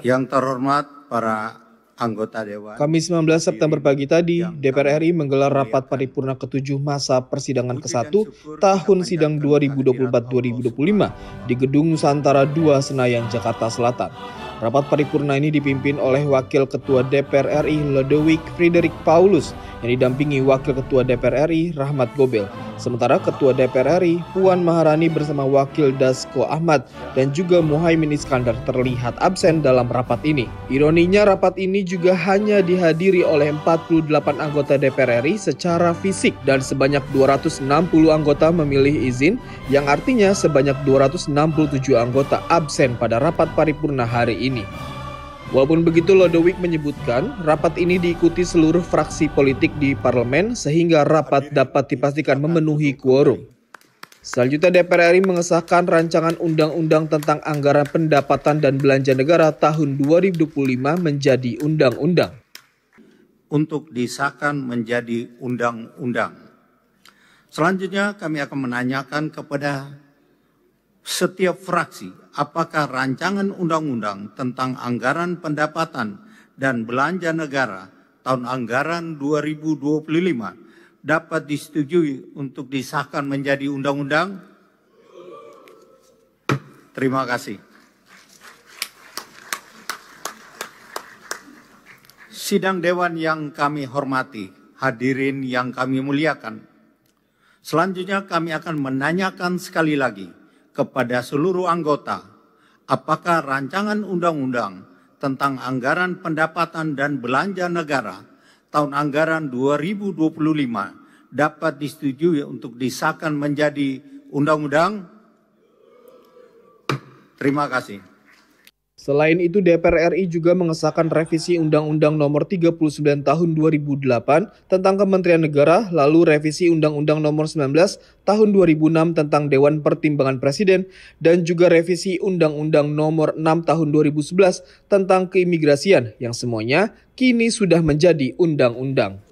Yang terhormat para anggota dewan. Kamis 19 September pagi tadi, DPR RI menggelar rapat paripurna ke-7 masa persidangan ke-1 tahun sidang 2024-2025 di Gedung Nusantara 2 Senayan, Jakarta Selatan. Rapat paripurna ini dipimpin oleh Wakil Ketua DPR RI Lodewijk Frederik Paulus yang didampingi Wakil Ketua DPR RI Rahmat Gobel. Sementara Ketua DPR RI Puan Maharani bersama Wakil Dasko Ahmad dan juga Muhaimin Iskandar terlihat absen dalam rapat ini. Ironinya rapat ini juga hanya dihadiri oleh 48 anggota DPR RI secara fisik dan sebanyak 260 anggota memilih izin yang artinya sebanyak 267 anggota absen pada rapat paripurna hari ini. Walaupun begitu, Lodewijk menyebutkan rapat ini diikuti seluruh fraksi politik di parlemen sehingga rapat dapat dipastikan memenuhi quorum. Selanjutnya DPR RI mengesahkan rancangan undang-undang tentang anggaran pendapatan dan belanja negara tahun 2025 menjadi undang-undang. Untuk disahkan menjadi undang-undang. Selanjutnya kami akan menanyakan kepada setiap fraksi apakah rancangan undang-undang tentang anggaran pendapatan dan belanja negara tahun anggaran 2025 dapat disetujui untuk disahkan menjadi undang-undang? Terima kasih. Sidang Dewan yang kami hormati, hadirin yang kami muliakan. Selanjutnya kami akan menanyakan sekali lagi kepada seluruh anggota apakah rancangan undang-undang tentang anggaran pendapatan dan belanja negara tahun anggaran 2025 dapat disetujui untuk disahkan menjadi undang-undang. Terima kasih. Selain itu, DPR RI juga mengesahkan revisi Undang-Undang Nomor 39 Tahun 2008 tentang Kementerian Negara, lalu revisi Undang-Undang Nomor 19 Tahun 2006 tentang Dewan Pertimbangan Presiden, dan juga revisi Undang-Undang Nomor 6 Tahun 2011 tentang keimigrasian yang semuanya kini sudah menjadi undang-undang.